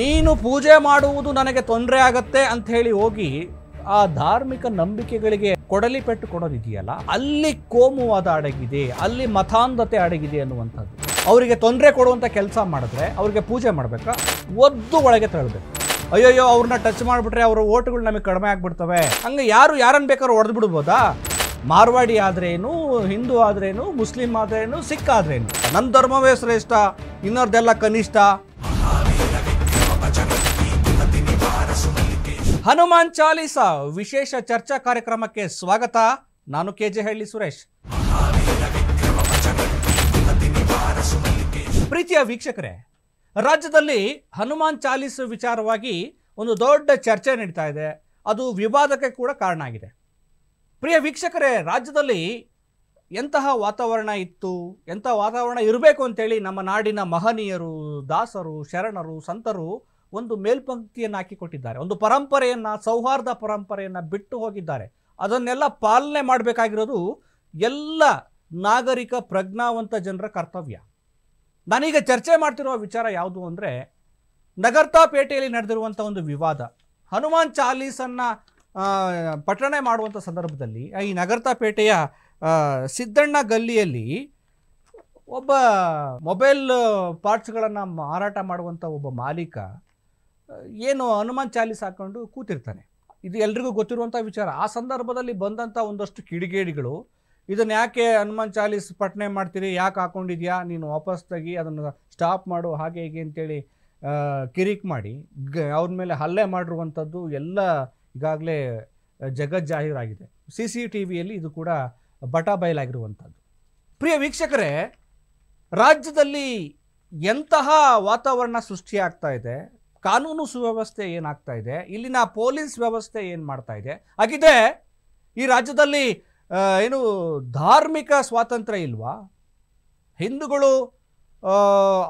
ನೀನು ಪೂಜೆ ಮಾಡುವುದು ನನಗೆ ತೊಂದರೆ ಆಗತ್ತೆ ಅಂತ ಹೇಳಿ ಹೋಗಿ ಆ ಧಾರ್ಮಿಕ ನಂಬಿಕೆಗಳಿಗೆ ಕೊಡಲಿ ಪೆಟ್ಟು ಕೊಡೋದಿದೆಯಲ್ಲ ಅಲ್ಲಿ ಕೋಮುವಾದ ಅಡಗಿದೆ ಅಲ್ಲಿ ಮತಾಂಧತೆ ಅಡಗಿದೆ ಅನ್ನುವಂಥದ್ದು ಅವರಿಗೆ ತೊಂದರೆ ಕೊಡುವಂಥ ಕೆಲಸ ಮಾಡಿದ್ರೆ ಅವ್ರಿಗೆ ಪೂಜೆ ಮಾಡಬೇಕಾ ಒದ್ದು ಒಳಗೆ ತೆರಳ್ಬೇಕು ಅಯ್ಯೋಯ್ಯೋ ಅವ್ರನ್ನ ಟಚ್ ಮಾಡಿಬಿಟ್ರೆ ಅವ್ರ ಓಟ್ಗಳು ನಮಗೆ ಕಡಿಮೆ ಆಗ್ಬಿಡ್ತವೆ ಹಂಗೆ ಯಾರು ಯಾರನ್ನು ಬೇಕಾದ್ರೂ ಹೊಡೆದು ಬಿಡ್ಬೋದಾ ಮಾರ್ವಾಡಿ ಆದ್ರೇನು ಹಿಂದೂ ಆದ್ರೇನು ಮುಸ್ಲಿಂ ಆದ್ರೇನು ಸಿಖ್ ಆದ್ರೇನು ನನ್ನ ಧರ್ಮವೇ ಶ್ರೇಷ್ಠ ಇನ್ನೊರ್ದೆಲ್ಲ ಕನಿಷ್ಠ ಹನುಮಾನ್ ಚಾಲೀಸ ವಿಶೇಷ ಚರ್ಚಾ ಕಾರ್ಯಕ್ರಮಕ್ಕೆ ಸ್ವಾಗತ ನಾನು ಕೆ ಜೆ ಹಳ್ಳಿ ಸುರೇಶ್ ಪ್ರೀತಿಯ ವೀಕ್ಷಕರೇ ರಾಜ್ಯದಲ್ಲಿ ಹನುಮಾನ್ ಚಾಲೀಸ ವಿಚಾರವಾಗಿ ಒಂದು ದೊಡ್ಡ ಚರ್ಚೆ ನಡೀತಾ ಇದೆ ಅದು ವಿವಾದಕ್ಕೆ ಕೂಡ ಕಾರಣ ಆಗಿದೆ ಪ್ರಿಯ ವೀಕ್ಷಕರೇ ರಾಜ್ಯದಲ್ಲಿ ಎಂತಹ ವಾತಾವರಣ ಇತ್ತು ಎಂಥ ವಾತಾವರಣ ಇರಬೇಕು ಅಂತೇಳಿ ನಮ್ಮ ನಾಡಿನ ಮಹನೀಯರು ದಾಸರು ಶರಣರು ಸಂತರು ಒಂದು ಮೇಲ್ಪಂಕ್ತಿಯನ್ನು ಹಾಕಿಕೊಟ್ಟಿದ್ದಾರೆ ಒಂದು ಪರಂಪರೆಯನ್ನು ಸೌಹಾರ್ದ ಪರಂಪರೆಯನ್ನು ಬಿಟ್ಟು ಹೋಗಿದ್ದಾರೆ ಅದನ್ನೆಲ್ಲ ಪಾಲನೆ ಮಾಡಬೇಕಾಗಿರೋದು ಎಲ್ಲ ನಾಗರಿಕ ಪ್ರಜ್ಞಾವಂತ ಜನರ ಕರ್ತವ್ಯ ನಾನೀಗ ಚರ್ಚೆ ಮಾಡ್ತಿರೋ ವಿಚಾರ ಯಾವುದು ಅಂದರೆ ನಗರ್ತಾಪೇಟೆಯಲ್ಲಿ ನಡೆದಿರುವಂಥ ಒಂದು ವಿವಾದ ಹನುಮಾನ್ ಚಾಲೀಸನ್ನು ಪಠಣೆ ಮಾಡುವಂಥ ಸಂದರ್ಭದಲ್ಲಿ ಈ ನಗರ್ತಾ ಸಿದ್ದಣ್ಣ ಗಲ್ಲಿಯಲ್ಲಿ ಒಬ್ಬ ಮೊಬೈಲ್ ಪಾರ್ಟ್ಸ್ಗಳನ್ನು ಮಾರಾಟ ಮಾಡುವಂಥ ಒಬ್ಬ ಮಾಲೀಕ ಏನು ಹನುಮಾನ್ ಚಾಲೀಸ್ ಹಾಕೊಂಡು ಕೂತಿರ್ತಾನೆ ಇದು ಎಲ್ರಿಗೂ ಗೊತ್ತಿರುವಂಥ ವಿಚಾರ ಆ ಸಂದರ್ಭದಲ್ಲಿ ಬಂದಂಥ ಒಂದಷ್ಟು ಕಿಡಿಗೇಡಿಗಳು ಇದನ್ನು ಯಾಕೆ ಹನುಮಾನ್ ಚಾಲೀಸ್ ಪಠನೆ ಮಾಡ್ತೀರಿ ಯಾಕೆ ಹಾಕೊಂಡಿದ್ಯಾ ನೀನು ವಾಪಸ್ ತೆಗಿ ಅದನ್ನು ಸ್ಟಾಪ್ ಮಾಡು ಹಾಗೆ ಹೀಗೆ ಅಂತೇಳಿ ಕಿರಿಕ್ ಮಾಡಿ ಗ ಅವ್ರ ಮೇಲೆ ಹಲ್ಲೆ ಮಾಡಿರುವಂಥದ್ದು ಎಲ್ಲ ಈಗಾಗಲೇ ಜಗಜ್ಜಾಹೀರಾಗಿದೆ ಸಿ ಸಿ ಟಿ ವಿಯಲ್ಲಿ ಇದು ಕೂಡ ಬಟಾಬಯಲಾಗಿರುವಂಥದ್ದು ಬಯಲಾಗಿರುವಂಥದ್ದು ಪ್ರಿಯ ವೀಕ್ಷಕರೇ ರಾಜ್ಯದಲ್ಲಿ ಎಂತಹ ವಾತಾವರಣ ಸೃಷ್ಟಿಯಾಗ್ತಾ ಇದೆ ಕಾನೂನು ಸುವ್ಯವಸ್ಥೆ ಏನಾಗ್ತಾ ಇದೆ ಇಲ್ಲಿನ ಪೊಲೀಸ್ ವ್ಯವಸ್ಥೆ ಏನು ಮಾಡ್ತಾ ಇದೆ ಹಾಗಿದೆ ಈ ರಾಜ್ಯದಲ್ಲಿ ಏನು ಧಾರ್ಮಿಕ ಸ್ವಾತಂತ್ರ್ಯ ಇಲ್ವಾ ಹಿಂದೂಗಳು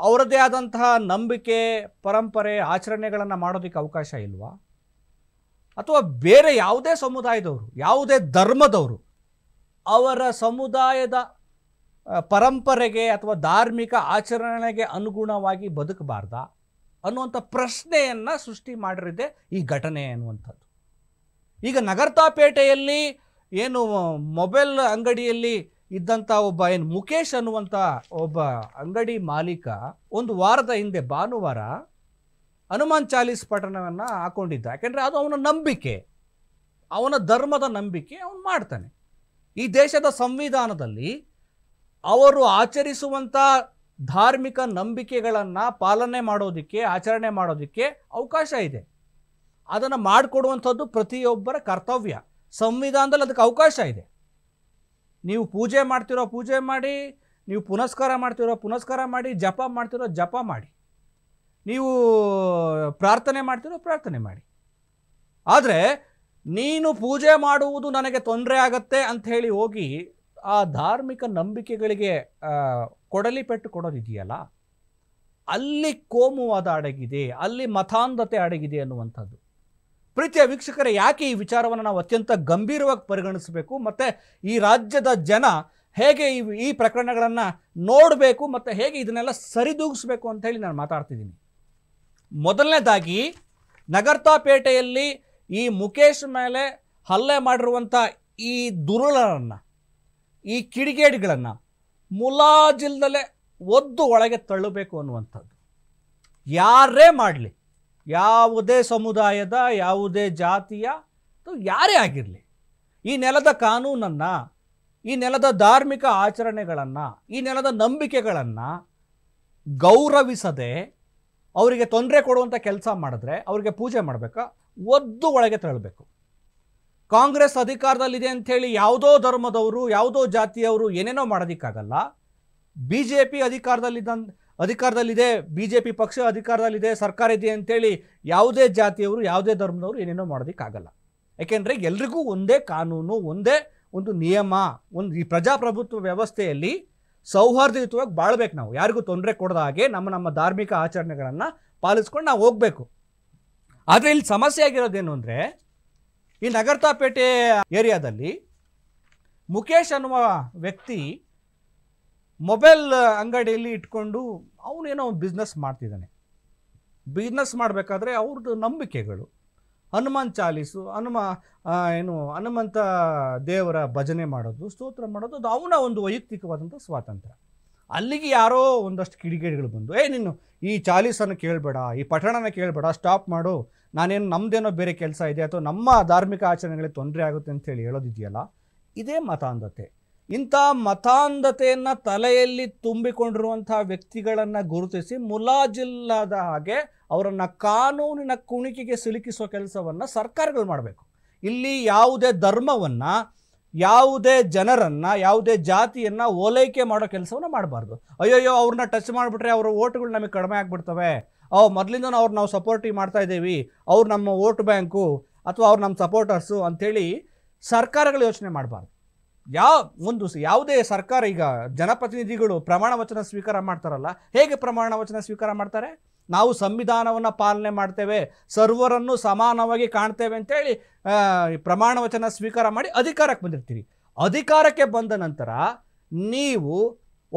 ಅವರದೇ ಆದಂತಹ ನಂಬಿಕೆ ಪರಂಪರೆ ಆಚರಣೆಗಳನ್ನು ಮಾಡೋದಕ್ಕೆ ಅವಕಾಶ ಇಲ್ವಾ ಅಥವಾ ಬೇರೆ ಯಾವುದೇ ಸಮುದಾಯದವರು ಯಾವುದೇ ಧರ್ಮದವರು ಅವರ ಸಮುದಾಯದ ಪರಂಪರೆಗೆ ಅಥವಾ ಧಾರ್ಮಿಕ ಆಚರಣೆಗೆ ಅನುಗುಣವಾಗಿ ಬದುಕಬಾರ್ದಾ ಅನ್ನುವಂಥ ಪ್ರಶ್ನೆಯನ್ನು ಸೃಷ್ಟಿ ಮಾಡಿರಿದೆ ಈ ಘಟನೆ ಅನ್ನುವಂಥದ್ದು ಈಗ ನಗರತಾಪೇಟೆಯಲ್ಲಿ ಏನು ಮೊಬೈಲ್ ಅಂಗಡಿಯಲ್ಲಿ ಇದ್ದಂಥ ಒಬ್ಬ ಏನು ಮುಖೇಶ್ ಅನ್ನುವಂಥ ಒಬ್ಬ ಅಂಗಡಿ ಮಾಲೀಕ ಒಂದು ವಾರದ ಹಿಂದೆ ಭಾನುವಾರ ಹನುಮಾನ್ ಚಾಲೀಸ್ ಪಠಣವನ್ನು ಹಾಕೊಂಡಿದ್ದ ಯಾಕೆಂದರೆ ಅದು ಅವನ ನಂಬಿಕೆ ಅವನ ಧರ್ಮದ ನಂಬಿಕೆ ಅವನು ಮಾಡ್ತಾನೆ ಈ ದೇಶದ ಸಂವಿಧಾನದಲ್ಲಿ ಅವರು ಆಚರಿಸುವಂಥ ಧಾರ್ಮಿಕ ನಂಬಿಕೆಗಳನ್ನು ಪಾಲನೆ ಮಾಡೋದಕ್ಕೆ ಆಚರಣೆ ಮಾಡೋದಕ್ಕೆ ಅವಕಾಶ ಇದೆ ಅದನ್ನು ಮಾಡಿಕೊಡುವಂಥದ್ದು ಪ್ರತಿಯೊಬ್ಬರ ಕರ್ತವ್ಯ ಸಂವಿಧಾನದಲ್ಲಿ ಅದಕ್ಕೆ ಅವಕಾಶ ಇದೆ ನೀವು ಪೂಜೆ ಮಾಡ್ತಿರೋ ಪೂಜೆ ಮಾಡಿ ನೀವು ಪುನಸ್ಕಾರ ಮಾಡ್ತಿರೋ ಪುನಸ್ಕಾರ ಮಾಡಿ ಜಪ ಮಾಡ್ತಿರೋ ಜಪ ಮಾಡಿ ನೀವು ಪ್ರಾರ್ಥನೆ ಮಾಡ್ತಿರೋ ಪ್ರಾರ್ಥನೆ ಮಾಡಿ ಆದರೆ ನೀನು ಪೂಜೆ ಮಾಡುವುದು ನನಗೆ ತೊಂದರೆ ಆಗತ್ತೆ ಅಂಥೇಳಿ ಹೋಗಿ ಆ ಧಾರ್ಮಿಕ ನಂಬಿಕೆಗಳಿಗೆ ಕೊಡಲಿ ಪೆಟ್ಟು ಕೊಡೋದಿದೆಯಲ್ಲ ಅಲ್ಲಿ ಕೋಮುವಾದ ಅಡಗಿದೆ ಅಲ್ಲಿ ಮತಾಂಧತೆ ಅಡಗಿದೆ ಅನ್ನುವಂಥದ್ದು ಪ್ರೀತಿಯ ವೀಕ್ಷಕರೇ ಯಾಕೆ ಈ ವಿಚಾರವನ್ನು ನಾವು ಅತ್ಯಂತ ಗಂಭೀರವಾಗಿ ಪರಿಗಣಿಸಬೇಕು ಮತ್ತು ಈ ರಾಜ್ಯದ ಜನ ಹೇಗೆ ಈ ಈ ಪ್ರಕರಣಗಳನ್ನು ನೋಡಬೇಕು ಮತ್ತು ಹೇಗೆ ಇದನ್ನೆಲ್ಲ ಸರಿದೂಗಿಸಬೇಕು ಅಂತ ಹೇಳಿ ನಾನು ಮಾತಾಡ್ತಿದ್ದೀನಿ ಮೊದಲನೇದಾಗಿ ನಗರ್ತಾಪೇಟೆಯಲ್ಲಿ ಈ ಮುಖೇಶ್ ಮೇಲೆ ಹಲ್ಲೆ ಮಾಡಿರುವಂಥ ಈ ದುರುಳರನ್ನು ಈ ಕಿಡಿಗೇಡಿಗಳನ್ನು ಮುಲಾಜಿಲ್ದಲೆ ಒದ್ದು ಒಳಗೆ ತಳ್ಳಬೇಕು ಅನ್ನುವಂಥದ್ದು ಯಾರೇ ಮಾಡಲಿ ಯಾವುದೇ ಸಮುದಾಯದ ಯಾವುದೇ ಜಾತಿಯ ಯಾರೇ ಆಗಿರಲಿ ಈ ನೆಲದ ಕಾನೂನನ್ನು ಈ ನೆಲದ ಧಾರ್ಮಿಕ ಆಚರಣೆಗಳನ್ನು ಈ ನೆಲದ ನಂಬಿಕೆಗಳನ್ನು ಗೌರವಿಸದೆ ಅವರಿಗೆ ತೊಂದರೆ ಕೊಡುವಂಥ ಕೆಲಸ ಮಾಡಿದ್ರೆ ಅವರಿಗೆ ಪೂಜೆ ಮಾಡಬೇಕಾ ಒದ್ದು ಒಳಗೆ ತಳ್ಳಬೇಕು ಕಾಂಗ್ರೆಸ್ ಅಧಿಕಾರದಲ್ಲಿದೆ ಅಂಥೇಳಿ ಯಾವುದೋ ಧರ್ಮದವರು ಯಾವುದೋ ಜಾತಿಯವರು ಏನೇನೋ ಮಾಡೋದಕ್ಕಾಗಲ್ಲ ಬಿ ಜೆ ಪಿ ಅಧಿಕಾರದಲ್ಲಿದ್ದ ಅಧಿಕಾರದಲ್ಲಿದೆ ಬಿ ಜೆ ಪಿ ಪಕ್ಷ ಅಧಿಕಾರದಲ್ಲಿದೆ ಸರ್ಕಾರ ಇದೆ ಅಂಥೇಳಿ ಯಾವುದೇ ಜಾತಿಯವರು ಯಾವುದೇ ಧರ್ಮದವರು ಏನೇನೋ ಮಾಡೋದಕ್ಕಾಗಲ್ಲ ಯಾಕೆಂದರೆ ಎಲ್ರಿಗೂ ಒಂದೇ ಕಾನೂನು ಒಂದೇ ಒಂದು ನಿಯಮ ಒಂದು ಈ ಪ್ರಜಾಪ್ರಭುತ್ವ ವ್ಯವಸ್ಥೆಯಲ್ಲಿ ಸೌಹಾರ್ದಯುತವಾಗಿ ಬಾಳ್ಬೇಕು ನಾವು ಯಾರಿಗೂ ತೊಂದರೆ ಕೊಡದ ಹಾಗೆ ನಮ್ಮ ನಮ್ಮ ಧಾರ್ಮಿಕ ಆಚರಣೆಗಳನ್ನು ಪಾಲಿಸ್ಕೊಂಡು ನಾವು ಹೋಗಬೇಕು ಆದರೆ ಇಲ್ಲಿ ಸಮಸ್ಯೆ ಆಗಿರೋದೇನು ಅಂದರೆ ಈ ನಗರ್ತಾಪೇಟೆ ಏರಿಯಾದಲ್ಲಿ ಮುಖೇಶ್ ಅನ್ನುವ ವ್ಯಕ್ತಿ ಮೊಬೈಲ್ ಅಂಗಡಿಯಲ್ಲಿ ಇಟ್ಕೊಂಡು ಅವನೇನೋ ಬಿಸ್ನೆಸ್ ಮಾಡ್ತಿದ್ದಾನೆ ಬಿಸ್ನೆಸ್ ಮಾಡಬೇಕಾದ್ರೆ ಅವ್ರದ್ದು ನಂಬಿಕೆಗಳು ಹನುಮಾನ್ ಚಾಲೀಸು ಹನುಮ ಏನು ಹನುಮಂತ ದೇವರ ಭಜನೆ ಮಾಡೋದು ಸ್ತೋತ್ರ ಮಾಡೋದು ಅದು ಅವನ ಒಂದು ವೈಯಕ್ತಿಕವಾದಂಥ ಸ್ವಾತಂತ್ರ್ಯ ಅಲ್ಲಿಗೆ ಯಾರೋ ಒಂದಷ್ಟು ಕಿಡಿಗೇಡಿಗಳು ಬಂದು ಏ ನೀನು ಈ ಚಾಲೀಸನ್ನು ಕೇಳಬೇಡ ಈ ಪಠಣನ ಕೇಳಬೇಡ ಸ್ಟಾಪ್ ಮಾಡು ನಾನೇನು ನಮ್ಮದೇನೋ ಬೇರೆ ಕೆಲಸ ಇದೆ ಅಥವಾ ನಮ್ಮ ಧಾರ್ಮಿಕ ಆಚರಣೆಗಳಿಗೆ ತೊಂದರೆ ಆಗುತ್ತೆ ಅಂತೇಳಿ ಹೇಳೋದಿದೆಯಲ್ಲ ಇದೇ ಮತಾಂಧತೆ ಇಂಥ ಮತಾಂಧತೆಯನ್ನು ತಲೆಯಲ್ಲಿ ತುಂಬಿಕೊಂಡಿರುವಂಥ ವ್ಯಕ್ತಿಗಳನ್ನು ಗುರುತಿಸಿ ಮುಲಾಜಿಲ್ಲದ ಹಾಗೆ ಅವರನ್ನು ಕಾನೂನಿನ ಕುಣಿಕೆಗೆ ಸಿಲುಕಿಸೋ ಕೆಲಸವನ್ನು ಸರ್ಕಾರಗಳು ಮಾಡಬೇಕು ಇಲ್ಲಿ ಯಾವುದೇ ಧರ್ಮವನ್ನು ಯಾವುದೇ ಜನರನ್ನು ಯಾವುದೇ ಜಾತಿಯನ್ನು ಓಲೈಕೆ ಮಾಡೋ ಕೆಲಸವನ್ನು ಮಾಡಬಾರ್ದು ಅಯ್ಯೋ ಅವ್ರನ್ನ ಟಚ್ ಮಾಡಿಬಿಟ್ರೆ ಅವರ ಓಟ್ಗಳು ನಮಗೆ ಕಡಿಮೆ ಆಗ್ಬಿಡ್ತವೆ ಓ ಮೊದಲಿಂದ ಅವ್ರು ನಾವು ಸಪೋರ್ಟಿಗೆ ಮಾಡ್ತಾ ಇದ್ದೀವಿ ಅವ್ರು ನಮ್ಮ ಓಟ್ ಬ್ಯಾಂಕು ಅಥವಾ ಅವ್ರು ನಮ್ಮ ಸಪೋರ್ಟರ್ಸು ಅಂಥೇಳಿ ಸರ್ಕಾರಗಳು ಯೋಚನೆ ಮಾಡಬಾರ್ದು ಯಾವ ಒಂದು ಯಾವುದೇ ಸರ್ಕಾರ ಈಗ ಜನಪ್ರತಿನಿಧಿಗಳು ಪ್ರಮಾಣ ವಚನ ಸ್ವೀಕಾರ ಮಾಡ್ತಾರಲ್ಲ ಹೇಗೆ ಪ್ರಮಾಣ ವಚನ ಸ್ವೀಕಾರ ಮಾಡ್ತಾರೆ ನಾವು ಸಂವಿಧಾನವನ್ನು ಪಾಲನೆ ಮಾಡ್ತೇವೆ ಸರ್ವರನ್ನು ಸಮಾನವಾಗಿ ಕಾಣ್ತೇವೆ ಅಂತೇಳಿ ಪ್ರಮಾಣ ವಚನ ಸ್ವೀಕಾರ ಮಾಡಿ ಅಧಿಕಾರಕ್ಕೆ ಬಂದಿರ್ತೀರಿ ಅಧಿಕಾರಕ್ಕೆ ಬಂದ ನಂತರ ನೀವು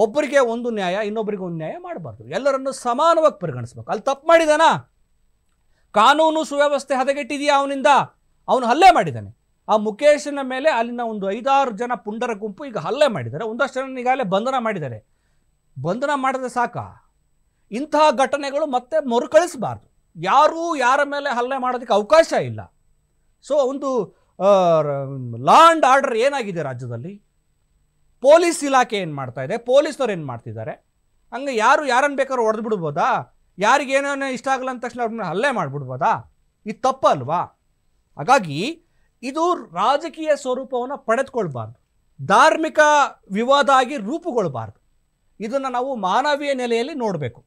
ಒಬ್ಬರಿಗೆ ಒಂದು ನ್ಯಾಯ ಇನ್ನೊಬ್ಬರಿಗೆ ಒಂದು ನ್ಯಾಯ ಮಾಡಬಾರ್ದು ಎಲ್ಲರನ್ನು ಸಮಾನವಾಗಿ ಪರಿಗಣಿಸ್ಬೇಕು ಅಲ್ಲಿ ತಪ್ಪು ಮಾಡಿದಾನ ಕಾನೂನು ಸುವ್ಯವಸ್ಥೆ ಹದಗೆಟ್ಟಿದೆಯಾ ಅವನಿಂದ ಅವನು ಹಲ್ಲೆ ಮಾಡಿದ್ದಾನೆ ಆ ಮುಖೇಶನ ಮೇಲೆ ಅಲ್ಲಿನ ಒಂದು ಐದಾರು ಜನ ಪುಂಡರ ಗುಂಪು ಈಗ ಹಲ್ಲೆ ಮಾಡಿದ್ದಾರೆ ಒಂದಷ್ಟು ಜನ ಈಗಾಗಲೇ ಬಂಧನ ಮಾಡಿದ್ದಾರೆ ಬಂಧನ ಮಾಡಿದ್ರೆ ಸಾಕಾ ಇಂತಹ ಘಟನೆಗಳು ಮತ್ತೆ ಮರುಕಳಿಸಬಾರ್ದು ಯಾರೂ ಯಾರ ಮೇಲೆ ಹಲ್ಲೆ ಮಾಡೋದಕ್ಕೆ ಅವಕಾಶ ಇಲ್ಲ ಸೊ ಒಂದು ಲಾ ಆ್ಯಂಡ್ ಆರ್ಡರ್ ಏನಾಗಿದೆ ರಾಜ್ಯದಲ್ಲಿ ಪೊಲೀಸ್ ಇಲಾಖೆ ಏನು ಮಾಡ್ತಾ ಇದೆ ಪೊಲೀಸ್ನವ್ರು ಏನು ಮಾಡ್ತಿದ್ದಾರೆ ಹಂಗೆ ಯಾರು ಯಾರನ್ನು ಬೇಕಾದ್ರೂ ಹೊಡೆದು ಬಿಡ್ಬೋದಾ ಯಾರಿಗೇನೇ ಇಷ್ಟ ಆಗಲ್ಲ ಅಂದ ತಕ್ಷಣ ಅವ್ರನ್ನ ಹಲ್ಲೆ ಮಾಡಿಬಿಡ್ಬೋದಾ ಇದು ತಪ್ಪಲ್ವಾ ಹಾಗಾಗಿ ಇದು ರಾಜಕೀಯ ಸ್ವರೂಪವನ್ನು ಪಡೆದುಕೊಳ್ಬಾರ್ದು ಧಾರ್ಮಿಕ ವಿವಾದ ಆಗಿ ರೂಪುಗೊಳ್ಬಾರ್ದು ಇದನ್ನು ನಾವು ಮಾನವೀಯ ನೆಲೆಯಲ್ಲಿ ನೋಡಬೇಕು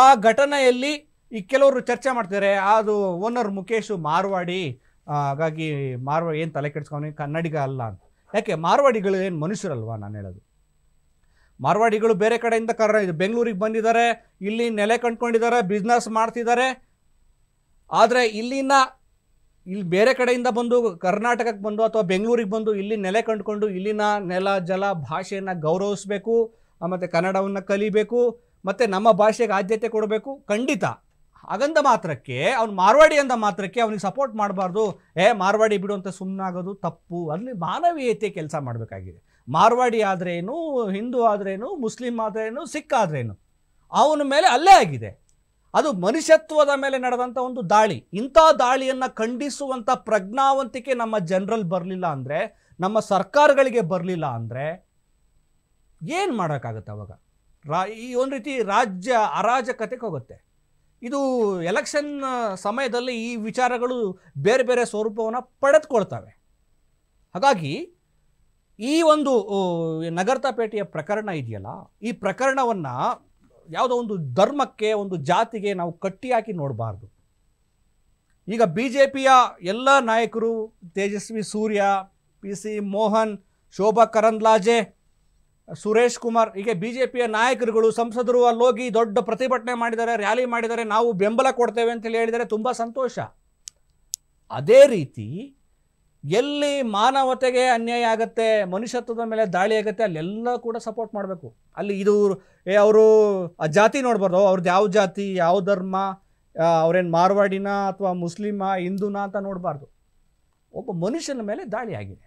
ಆ ಘಟನೆಯಲ್ಲಿ ಈ ಕೆಲವರು ಚರ್ಚೆ ಮಾಡ್ತಿದ್ದಾರೆ ಅದು ಓನರ್ ಮುಖೇಶು ಮಾರ್ವಾಡಿ ಹಾಗಾಗಿ ಮಾರ್ವಾಡಿ ಏನು ತಲೆ ಕೆಡಿಸ್ಕೊಂಡು ಕನ್ನಡಿಗ ಅಲ್ಲ ಅಂತ ಯಾಕೆ ಮಾರ್ವಾಡಿಗಳು ಏನು ಮನುಷ್ಯರಲ್ವಾ ನಾನು ಹೇಳೋದು ಮಾರ್ವಾಡಿಗಳು ಬೇರೆ ಕಡೆಯಿಂದ ಕರ ಬೆಂಗಳೂರಿಗೆ ಬಂದಿದ್ದಾರೆ ಇಲ್ಲಿ ನೆಲೆ ಕಂಡ್ಕೊಂಡಿದ್ದಾರೆ ಬಿಸ್ನೆಸ್ ಮಾಡ್ತಿದ್ದಾರೆ ಆದರೆ ಇಲ್ಲಿನ ಇಲ್ಲಿ ಬೇರೆ ಕಡೆಯಿಂದ ಬಂದು ಕರ್ನಾಟಕಕ್ಕೆ ಬಂದು ಅಥವಾ ಬೆಂಗಳೂರಿಗೆ ಬಂದು ಇಲ್ಲಿ ನೆಲೆ ಕಂಡುಕೊಂಡು ಇಲ್ಲಿನ ನೆಲ ಜಲ ಭಾಷೆಯನ್ನು ಗೌರವಿಸಬೇಕು ಮತ್ತು ಕನ್ನಡವನ್ನು ಕಲಿಬೇಕು ಮತ್ತು ನಮ್ಮ ಭಾಷೆಗೆ ಆದ್ಯತೆ ಕೊಡಬೇಕು ಖಂಡಿತ ಹಾಗಂದ ಮಾತ್ರಕ್ಕೆ ಅವ್ನು ಮಾರ್ವಾಡಿ ಅಂದ ಮಾತ್ರಕ್ಕೆ ಅವನಿಗೆ ಸಪೋರ್ಟ್ ಮಾಡಬಾರ್ದು ಏ ಮಾರ್ವಾಡಿ ಬಿಡು ಅಂತ ಸುಮ್ಮನಾಗೋದು ತಪ್ಪು ಅಲ್ಲಿ ಮಾನವೀಯತೆ ಕೆಲಸ ಮಾಡಬೇಕಾಗಿದೆ ಮಾರ್ವಾಡಿ ಆದ್ರೇನು ಹಿಂದೂ ಆದ್ರೇನು ಮುಸ್ಲಿಂ ಆದ್ರೇನು ಸಿಖ್ ಆದ್ರೇನು ಅವನ ಮೇಲೆ ಅಲ್ಲೇ ಆಗಿದೆ ಅದು ಮನುಷ್ಯತ್ವದ ಮೇಲೆ ನಡೆದಂಥ ಒಂದು ದಾಳಿ ಇಂಥ ದಾಳಿಯನ್ನು ಖಂಡಿಸುವಂಥ ಪ್ರಜ್ಞಾವಂತಿಕೆ ನಮ್ಮ ಜನರಲ್ ಬರಲಿಲ್ಲ ಅಂದರೆ ನಮ್ಮ ಸರ್ಕಾರಗಳಿಗೆ ಬರಲಿಲ್ಲ ಅಂದರೆ ಏನು ಮಾಡೋಕ್ಕಾಗತ್ತೆ ಅವಾಗ ರಾ ಈ ಒಂದು ರೀತಿ ರಾಜ್ಯ ಅರಾಜಕತೆಗೆ ಹೋಗುತ್ತೆ ಇದು ಎಲೆಕ್ಷನ್ ಸಮಯದಲ್ಲಿ ಈ ವಿಚಾರಗಳು ಬೇರೆ ಬೇರೆ ಸ್ವರೂಪವನ್ನು ಪಡೆದುಕೊಳ್ತವೆ ಹಾಗಾಗಿ ಈ ಒಂದು ನಗರತಾಪೇಟೆಯ ಪ್ರಕರಣ ಇದೆಯಲ್ಲ ಈ ಪ್ರಕರಣವನ್ನು ಯಾವುದೋ ಒಂದು ಧರ್ಮಕ್ಕೆ ಒಂದು ಜಾತಿಗೆ ನಾವು ಕಟ್ಟಿಹಾಕಿ ನೋಡಬಾರ್ದು ಈಗ ಬಿ ಜೆ ಪಿಯ ಎಲ್ಲ ನಾಯಕರು ತೇಜಸ್ವಿ ಸೂರ್ಯ ಪಿ ಸಿ ಮೋಹನ್ ಶೋಭಾ ಕರಂದ್ಲಾಜೆ ಸುರೇಶ್ ಕುಮಾರ್ ಹೀಗೆ ಬಿ ಜೆ ಪಿಯ ನಾಯಕರುಗಳು ಸಂಸದರು ಅಲ್ಲೋಗಿ ದೊಡ್ಡ ಪ್ರತಿಭಟನೆ ಮಾಡಿದ್ದಾರೆ ರ್ಯಾಲಿ ಮಾಡಿದ್ದಾರೆ ನಾವು ಬೆಂಬಲ ಕೊಡ್ತೇವೆ ಅಂತೇಳಿ ಹೇಳಿದರೆ ತುಂಬ ಸಂತೋಷ ಅದೇ ರೀತಿ ಎಲ್ಲಿ ಮಾನವತೆಗೆ ಅನ್ಯಾಯ ಆಗುತ್ತೆ ಮನುಷ್ಯತ್ವದ ಮೇಲೆ ದಾಳಿ ಆಗುತ್ತೆ ಅಲ್ಲೆಲ್ಲ ಕೂಡ ಸಪೋರ್ಟ್ ಮಾಡಬೇಕು ಅಲ್ಲಿ ಇದು ಏ ಅವರು ಆ ಜಾತಿ ನೋಡ್ಬಾರ್ದು ಅವ್ರದ್ದು ಯಾವ ಜಾತಿ ಯಾವ ಧರ್ಮ ಅವ್ರೇನು ಮಾರ್ವಾಡಿನ ಅಥವಾ ಮುಸ್ಲಿಮ ಹಿಂದೂನ ಅಂತ ನೋಡಬಾರ್ದು ಒಬ್ಬ ಮನುಷ್ಯನ ಮೇಲೆ ದಾಳಿ ಆಗಿದೆ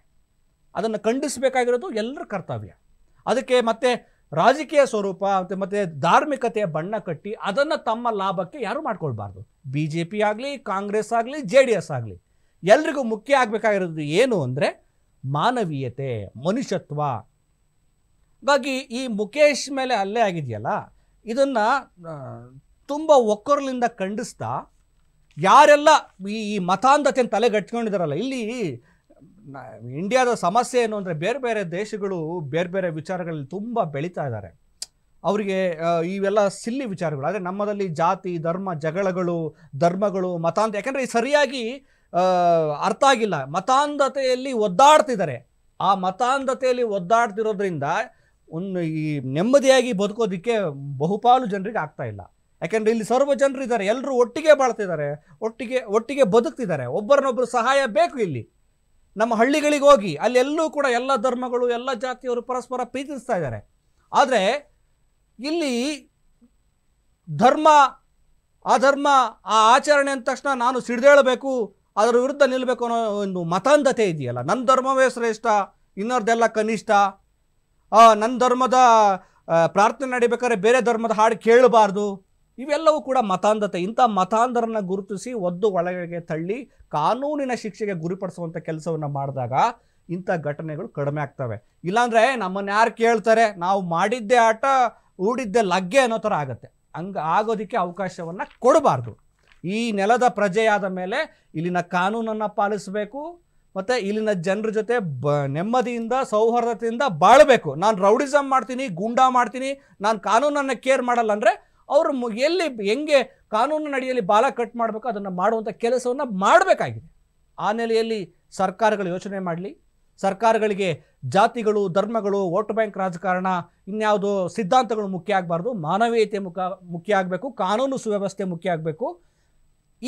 ಅದನ್ನು ಖಂಡಿಸಬೇಕಾಗಿರೋದು ಎಲ್ಲರ ಕರ್ತವ್ಯ ಅದಕ್ಕೆ ಮತ್ತೆ ರಾಜಕೀಯ ಸ್ವರೂಪ ಮತ್ತು ಮತ್ತೆ ಧಾರ್ಮಿಕತೆಯ ಬಣ್ಣ ಕಟ್ಟಿ ಅದನ್ನು ತಮ್ಮ ಲಾಭಕ್ಕೆ ಯಾರು ಮಾಡ್ಕೊಳ್ಬಾರ್ದು ಬಿ ಜೆ ಪಿ ಆಗಲಿ ಕಾಂಗ್ರೆಸ್ ಆಗಲಿ ಜೆ ಡಿ ಎಸ್ ಆಗಲಿ ಎಲ್ರಿಗೂ ಮುಖ್ಯ ಆಗಬೇಕಾಗಿರೋದು ಏನು ಅಂದರೆ ಮಾನವೀಯತೆ ಮನುಷ್ಯತ್ವ ಹಾಗಾಗಿ ಈ ಮುಖೇಶ್ ಮೇಲೆ ಅಲ್ಲೇ ಆಗಿದೆಯಲ್ಲ ಇದನ್ನು ತುಂಬ ಒಕ್ಕೊರಲಿಂದ ಖಂಡಿಸ್ತಾ ಯಾರೆಲ್ಲ ಈ ಮತಾಂಧತೆಯನ್ನು ತಲೆಗಟ್ಕೊಂಡಿದಾರಲ್ಲ ಇಲ್ಲಿ ಇಂಡಿಯಾದ ಸಮಸ್ಯೆ ಏನು ಅಂದರೆ ಬೇರೆ ಬೇರೆ ದೇಶಗಳು ಬೇರೆ ಬೇರೆ ವಿಚಾರಗಳಲ್ಲಿ ತುಂಬ ಬೆಳೀತಾ ಇದ್ದಾರೆ ಅವರಿಗೆ ಇವೆಲ್ಲ ಸಿಲ್ಲಿ ವಿಚಾರಗಳು ಆದರೆ ನಮ್ಮದಲ್ಲಿ ಜಾತಿ ಧರ್ಮ ಜಗಳಗಳು ಧರ್ಮಗಳು ಮತಾಂತ ಯಾಕೆಂದರೆ ಸರಿಯಾಗಿ ಅರ್ಥ ಆಗಿಲ್ಲ ಮತಾಂಧತೆಯಲ್ಲಿ ಒದ್ದಾಡ್ತಿದ್ದಾರೆ ಆ ಮತಾಂಧತೆಯಲ್ಲಿ ಒದ್ದಾಡ್ತಿರೋದ್ರಿಂದ ಒಂದು ಈ ನೆಮ್ಮದಿಯಾಗಿ ಬದುಕೋದಕ್ಕೆ ಬಹುಪಾಲು ಜನರಿಗೆ ಆಗ್ತಾ ಇಲ್ಲ ಯಾಕೆಂದರೆ ಇಲ್ಲಿ ಸರ್ವ ಇದ್ದಾರೆ ಎಲ್ಲರೂ ಒಟ್ಟಿಗೆ ಬಾಳ್ತಿದ್ದಾರೆ ಒಟ್ಟಿಗೆ ಒಟ್ಟಿಗೆ ಬದುಕ್ತಿದ್ದಾರೆ ಒಬ್ಬರನ್ನೊಬ್ಬರು ಸಹಾಯ ಬೇಕು ಇಲ್ಲಿ ನಮ್ಮ ಹಳ್ಳಿಗಳಿಗೆ ಹೋಗಿ ಅಲ್ಲೆಲ್ಲೂ ಕೂಡ ಎಲ್ಲ ಧರ್ಮಗಳು ಎಲ್ಲ ಜಾತಿಯವರು ಪರಸ್ಪರ ಪ್ರೀತಿಸ್ತಾ ಇದ್ದಾರೆ ಆದರೆ ಇಲ್ಲಿ ಧರ್ಮ ಆ ಧರ್ಮ ಆ ಆಚರಣೆ ಅಂದ ತಕ್ಷಣ ನಾನು ಸಿಡ್ದೇಳಬೇಕು ಅದರ ವಿರುದ್ಧ ನಿಲ್ಲಬೇಕು ಅನ್ನೋ ಒಂದು ಮತಾಂಧತೆ ಇದೆಯಲ್ಲ ನನ್ನ ಧರ್ಮವೇ ಶ್ರೇಷ್ಠ ಇನ್ನೊರ್ದೆಲ್ಲ ಕನಿಷ್ಠ ನನ್ನ ಧರ್ಮದ ಪ್ರಾರ್ಥನೆ ನಡಿಬೇಕಾದ್ರೆ ಬೇರೆ ಧರ್ಮದ ಹಾಡು ಕೇಳಬಾರ್ದು ಇವೆಲ್ಲವೂ ಕೂಡ ಮತಾಂಧತೆ ಇಂಥ ಮತಾಂಧರನ್ನ ಗುರುತಿಸಿ ಒದ್ದು ಒಳಗೆ ತಳ್ಳಿ ಕಾನೂನಿನ ಶಿಕ್ಷೆಗೆ ಗುರಿಪಡಿಸುವಂಥ ಕೆಲಸವನ್ನು ಮಾಡಿದಾಗ ಇಂಥ ಘಟನೆಗಳು ಕಡಿಮೆ ಆಗ್ತವೆ ಇಲ್ಲಾಂದರೆ ನಮ್ಮನ್ನು ಯಾರು ಕೇಳ್ತಾರೆ ನಾವು ಮಾಡಿದ್ದೇ ಆಟ ಊಡಿದ್ದೆ ಲಗ್ಗೆ ಅನ್ನೋ ಥರ ಆಗುತ್ತೆ ಹಂಗೆ ಆಗೋದಕ್ಕೆ ಅವಕಾಶವನ್ನು ಕೊಡಬಾರ್ದು ಈ ನೆಲದ ಪ್ರಜೆಯಾದ ಮೇಲೆ ಇಲ್ಲಿನ ಕಾನೂನನ್ನು ಪಾಲಿಸಬೇಕು ಮತ್ತು ಇಲ್ಲಿನ ಜನರ ಜೊತೆ ಬ ನೆಮ್ಮದಿಯಿಂದ ಸೌಹಾರ್ದತೆಯಿಂದ ಬಾಳಬೇಕು ನಾನು ರೌಡಿಸಮ್ ಮಾಡ್ತೀನಿ ಗೂಂಡಾ ಮಾಡ್ತೀನಿ ನಾನು ಕಾನೂನನ್ನು ಕೇರ್ ಮಾಡಲ್ಲ ಅಂದರೆ ಅವರು ಎಲ್ಲಿ ಹೆಂಗೆ ಕಾನೂನು ನಡಿಯಲ್ಲಿ ಬಾಲ ಕಟ್ ಮಾಡಬೇಕು ಅದನ್ನು ಮಾಡುವಂಥ ಕೆಲಸವನ್ನು ಮಾಡಬೇಕಾಗಿದೆ ಆ ನೆಲೆಯಲ್ಲಿ ಸರ್ಕಾರಗಳು ಯೋಚನೆ ಮಾಡಲಿ ಸರ್ಕಾರಗಳಿಗೆ ಜಾತಿಗಳು ಧರ್ಮಗಳು ವೋಟ್ ಬ್ಯಾಂಕ್ ರಾಜಕಾರಣ ಇನ್ಯಾವುದೋ ಸಿದ್ಧಾಂತಗಳು ಮುಖ್ಯ ಆಗಬಾರ್ದು ಮಾನವೀಯತೆ ಮುಖ ಮುಖ್ಯ ಆಗಬೇಕು ಕಾನೂನು ಸುವ್ಯವಸ್ಥೆ ಮುಖ್ಯ ಆಗಬೇಕು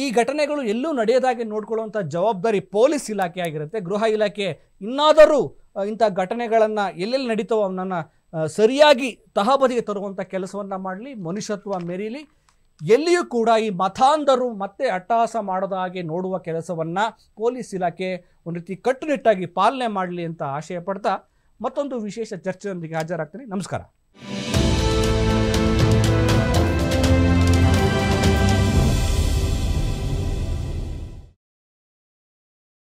ಈ ಘಟನೆಗಳು ಎಲ್ಲೂ ನಡೆಯೋದಾಗಿ ನೋಡ್ಕೊಳ್ಳುವಂಥ ಜವಾಬ್ದಾರಿ ಪೊಲೀಸ್ ಇಲಾಖೆ ಆಗಿರುತ್ತೆ ಗೃಹ ಇಲಾಖೆ ಇನ್ನಾದರೂ ಇಂಥ ಘಟನೆಗಳನ್ನು ಎಲ್ಲೆಲ್ಲಿ ನಡೀತಾವೋ ಅವನನ್ನು ಸರಿಯಾಗಿ ತಹಬದಿಗೆ ತರುವಂಥ ಕೆಲಸವನ್ನು ಮಾಡಲಿ ಮನುಷ್ಯತ್ವ ಮೆರೀಲಿ ಎಲ್ಲಿಯೂ ಕೂಡ ಈ ಮತಾಂಧರು ಮತ್ತೆ ಅಟ್ಟಹಾಸ ಮಾಡದ ಹಾಗೆ ನೋಡುವ ಕೆಲಸವನ್ನು ಪೊಲೀಸ್ ಇಲಾಖೆ ಒಂದು ರೀತಿ ಕಟ್ಟುನಿಟ್ಟಾಗಿ ಪಾಲನೆ ಮಾಡಲಿ ಅಂತ ಆಶಯ ಪಡ್ತಾ ಮತ್ತೊಂದು ವಿಶೇಷ ಚರ್ಚೆಯೊಂದಿಗೆ ಹಾಜರಾಗ್ತೀನಿ ನಮಸ್ಕಾರ